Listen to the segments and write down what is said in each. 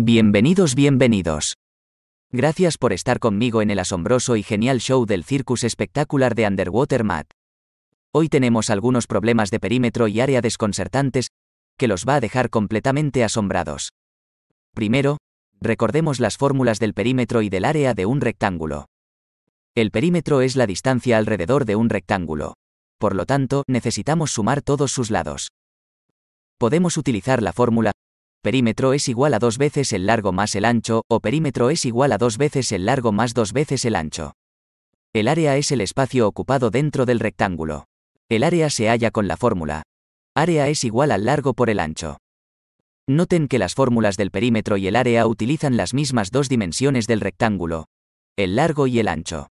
Bienvenidos, bienvenidos. Gracias por estar conmigo en el asombroso y genial show del Circus Espectacular de Underwater Mat. Hoy tenemos algunos problemas de perímetro y área desconcertantes que los va a dejar completamente asombrados. Primero, recordemos las fórmulas del perímetro y del área de un rectángulo. El perímetro es la distancia alrededor de un rectángulo. Por lo tanto, necesitamos sumar todos sus lados. Podemos utilizar la fórmula perímetro es igual a dos veces el largo más el ancho, o perímetro es igual a dos veces el largo más dos veces el ancho. El área es el espacio ocupado dentro del rectángulo. El área se halla con la fórmula. Área es igual al largo por el ancho. Noten que las fórmulas del perímetro y el área utilizan las mismas dos dimensiones del rectángulo, el largo y el ancho.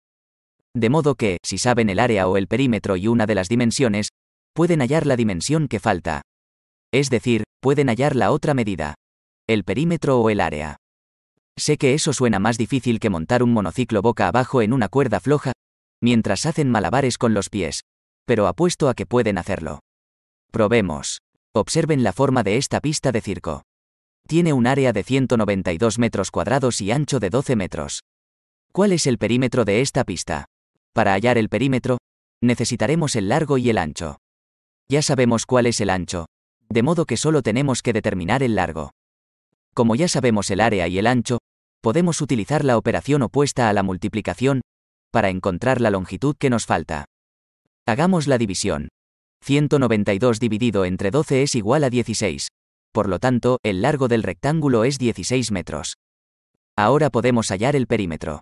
De modo que, si saben el área o el perímetro y una de las dimensiones, pueden hallar la dimensión que falta. Es decir, pueden hallar la otra medida. El perímetro o el área. Sé que eso suena más difícil que montar un monociclo boca abajo en una cuerda floja, mientras hacen malabares con los pies, pero apuesto a que pueden hacerlo. Probemos. Observen la forma de esta pista de circo. Tiene un área de 192 metros cuadrados y ancho de 12 metros. ¿Cuál es el perímetro de esta pista? Para hallar el perímetro, necesitaremos el largo y el ancho. Ya sabemos cuál es el ancho, de modo que solo tenemos que determinar el largo. Como ya sabemos el área y el ancho, podemos utilizar la operación opuesta a la multiplicación, para encontrar la longitud que nos falta. Hagamos la división. 192 dividido entre 12 es igual a 16. Por lo tanto, el largo del rectángulo es 16 metros. Ahora podemos hallar el perímetro.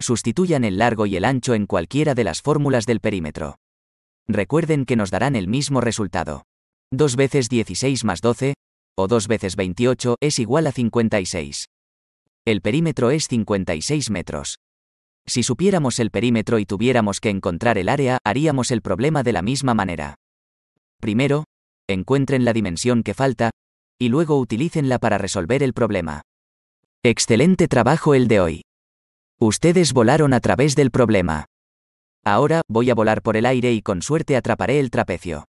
Sustituyan el largo y el ancho en cualquiera de las fórmulas del perímetro. Recuerden que nos darán el mismo resultado. 2 veces 16 más 12, o 2 veces 28 es igual a 56. El perímetro es 56 metros. Si supiéramos el perímetro y tuviéramos que encontrar el área, haríamos el problema de la misma manera. Primero, encuentren la dimensión que falta, y luego utilícenla para resolver el problema. Excelente trabajo el de hoy. Ustedes volaron a través del problema. Ahora, voy a volar por el aire y con suerte atraparé el trapecio.